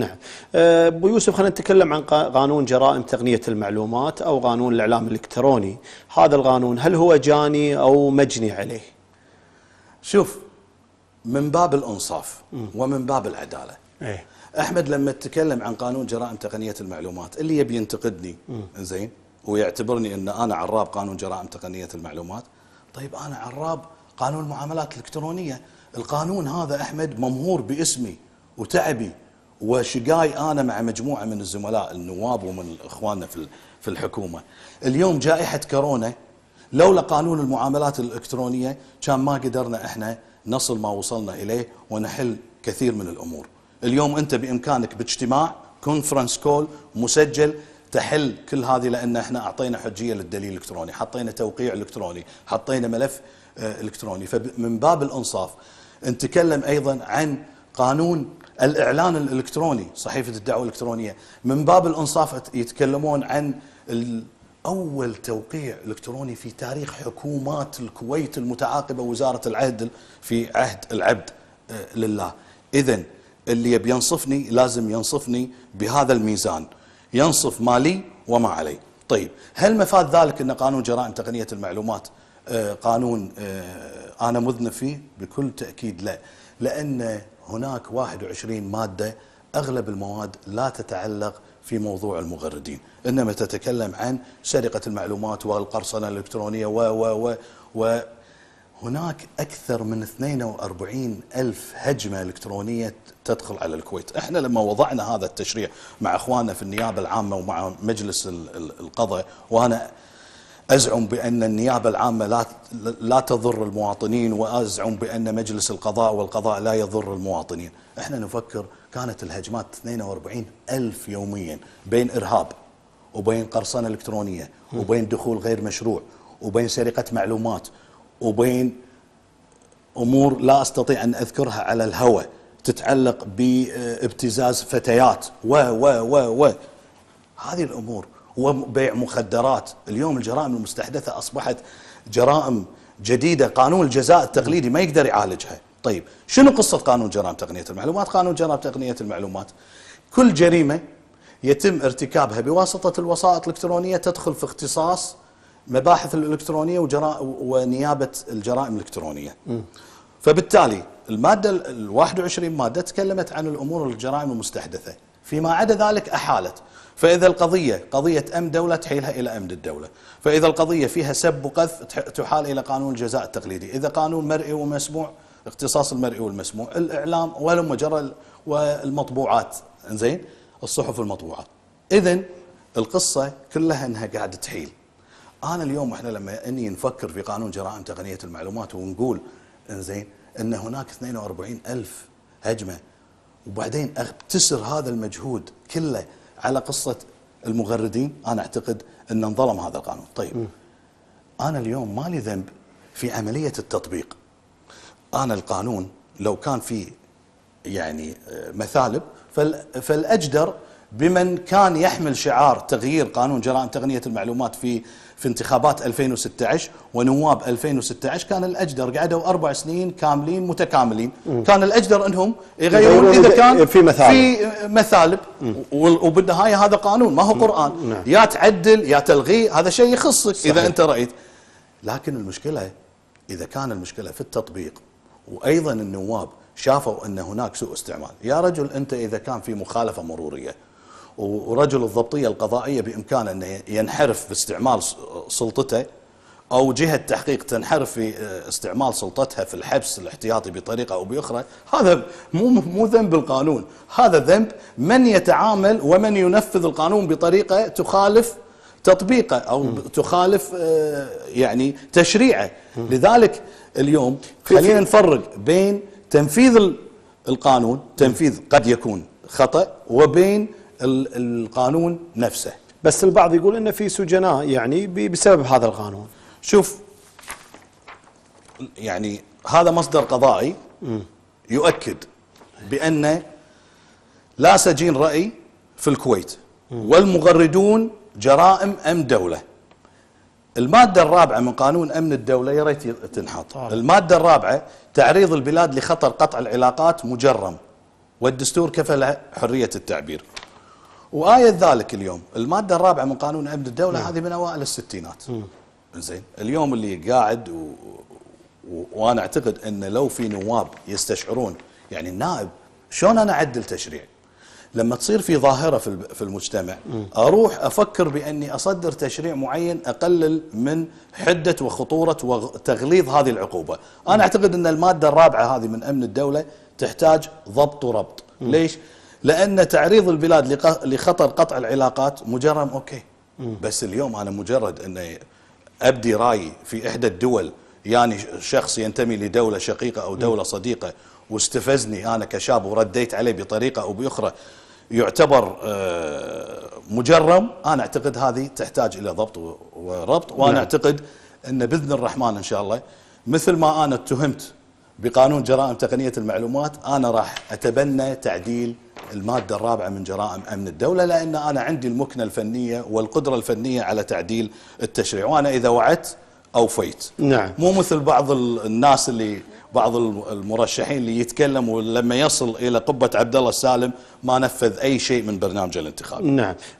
نعم آه، ابو يوسف خلينا نتكلم عن قانون جرائم تقنيه المعلومات او قانون الاعلام الالكتروني هذا القانون هل هو جاني او مجني عليه شوف من باب الانصاف ومن باب العداله ايه؟ احمد لما تكلم عن قانون جرائم تقنيه المعلومات اللي يبي ينتقدني زين ويعتبرني ان انا عراب قانون جرائم تقنيه المعلومات طيب انا عراب قانون المعاملات الالكترونيه القانون هذا احمد ممهور باسمي وتعبي وشقاي انا مع مجموعه من الزملاء النواب ومن اخواننا في في الحكومه اليوم جائحه كورونا لولا قانون المعاملات الالكترونيه كان ما قدرنا احنا نصل ما وصلنا اليه ونحل كثير من الامور اليوم انت بامكانك باجتماع كونفرنس كول مسجل تحل كل هذه لان احنا اعطينا حجيه للدليل الالكتروني، حطينا توقيع الكتروني، حطينا ملف آه، الكتروني، فمن باب الانصاف نتكلم ايضا عن قانون الاعلان الالكتروني صحيفه الدعوه الالكترونيه من باب الانصاف يتكلمون عن اول توقيع الكتروني في تاريخ حكومات الكويت المتعاقبه وزاره العهد في عهد العبد آه، لله اذا اللي يبي ينصفني لازم ينصفني بهذا الميزان ينصف ما لي وما علي طيب هل مفاد ذلك ان قانون جرائم تقنيه المعلومات آه، قانون آه، أنا مذنب فيه بكل تأكيد لا لأن هناك 21 مادة أغلب المواد لا تتعلق في موضوع المغردين إنما تتكلم عن سرقة المعلومات والقرصنة الإلكترونية و و و و هناك أكثر من 42 ألف هجمة إلكترونية تدخل على الكويت إحنا لما وضعنا هذا التشريع مع أخواننا في النيابة العامة ومع مجلس القضاء وأنا أزعم بأن النيابة العامة لا لا تضر المواطنين وأزعم بأن مجلس القضاء والقضاء لا يضر المواطنين إحنا نفكر كانت الهجمات 42 ألف يوميا بين إرهاب وبين قرصنة إلكترونية وبين دخول غير مشروع وبين سرقة معلومات وبين أمور لا أستطيع أن أذكرها على الهوى تتعلق بابتزاز فتيات و و و و هذه الأمور وبيع مخدرات اليوم الجرائم المستحدثة أصبحت جرائم جديدة قانون الجزاء التقليدي ما يقدر يعالجها طيب شنو قصة قانون جرائم تقنية المعلومات قانون جرائم تقنية المعلومات كل جريمة يتم ارتكابها بواسطة الوسائط الإلكترونية تدخل في اختصاص مباحث الإلكترونية وجراء ونيابة الجرائم الإلكترونية م. فبالتالي المادة الواحد 21 مادة تكلمت عن الأمور الجرائم المستحدثة فيما عدا ذلك أحالت فإذا القضية قضية أمن دولة تحيلها إلى أمن الدولة فإذا القضية فيها سب وقذف تحال إلى قانون الجزاء التقليدي إذا قانون مرئي ومسموع اختصاص المرئي والمسموع الإعلام ولما والمطبوعات زين الصحف المطبوعة إذا القصة كلها أنها قاعدة تحيل أنا اليوم إحنا لما أني نفكر في قانون جرائم تقنية المعلومات ونقول إنزين أن هناك 42 ألف هجمة وبعدين ابتسر هذا المجهود كله على قصه المغردين انا اعتقد ان انظلم هذا القانون طيب م. انا اليوم ما لي ذنب في عمليه التطبيق انا القانون لو كان في يعني آه، مثالب فالاجدر بمن كان يحمل شعار تغيير قانون جرائم تقنية المعلومات في في انتخابات 2016 ونواب 2016 كان الأجدر قعدوا أربع سنين كاملين متكاملين م. كان الأجدر أنهم يغيرون إذا كان في مثالب, في مثالب وبالنهاية هذا قانون ما هو قرآن نعم. يا تعدل يا تلغي هذا شيء يخصك صحيح. إذا أنت رأيت لكن المشكلة إذا كان المشكلة في التطبيق وأيضا النواب شافوا أن هناك سوء استعمال يا رجل أنت إذا كان في مخالفة مرورية ورجل الضبطية القضائية بإمكانه أنه ينحرف باستعمال سلطته أو جهة تحقيق تنحرف في آه، استعمال سلطتها في الحبس الاحتياطي بطريقة أو بأخرى هذا مو, مو ذنب القانون هذا ذنب من يتعامل ومن ينفذ القانون بطريقة تخالف تطبيقه أو م. تخالف آه، يعني تشريعه لذلك اليوم خلينا نفرق بين تنفيذ القانون تنفيذ قد يكون خطأ وبين القانون نفسه بس البعض يقول ان في سجناء يعني بسبب هذا القانون شوف يعني هذا مصدر قضائي يؤكد بان لا سجين رأي في الكويت والمغردون جرائم أم دولة المادة الرابعة من قانون أمن الدولة يا ريت تنحط طيب. المادة الرابعة تعريض البلاد لخطر قطع العلاقات مجرم والدستور كفل حرية التعبير وآية ذلك اليوم المادة الرابعة من قانون أمن الدولة نعم. هذه من أوائل الستينات زين اليوم اللي قاعد و... و... وأنا أعتقد أن لو في نواب يستشعرون يعني النائب شلون أنا أعدل تشريع لما تصير في ظاهرة في, الب... في المجتمع مم. أروح أفكر بأني أصدر تشريع معين أقلل من حدة وخطورة وتغليظ هذه العقوبة أنا أعتقد أن المادة الرابعة هذه من أمن الدولة تحتاج ضبط وربط مم. ليش؟ لأن تعريض البلاد لخطر قطع العلاقات مجرم أوكي بس اليوم أنا مجرد أن أبدي رأيي في إحدى الدول يعني شخص ينتمي لدولة شقيقة أو دولة صديقة واستفزني أنا كشاب ورديت عليه بطريقة أو بأخرى يعتبر آه، مجرم أنا أعتقد هذه تحتاج إلى ضبط وربط وأنا نعم. أعتقد أن بإذن الرحمن إن شاء الله مثل ما أنا اتهمت بقانون جرائم تقنية المعلومات أنا راح أتبنى تعديل المادة الرابعة من جرائم أمن الدولة لأن أنا عندي المكنة الفنية والقدرة الفنية على تعديل التشريع وأنا إذا وعدت أوفيت نعم. مو مثل بعض الناس اللي بعض المرشحين اللي يتكلم ولما يصل إلى قبة عبد الله السالم ما نفذ أي شيء من برنامجه الانتخابي نعم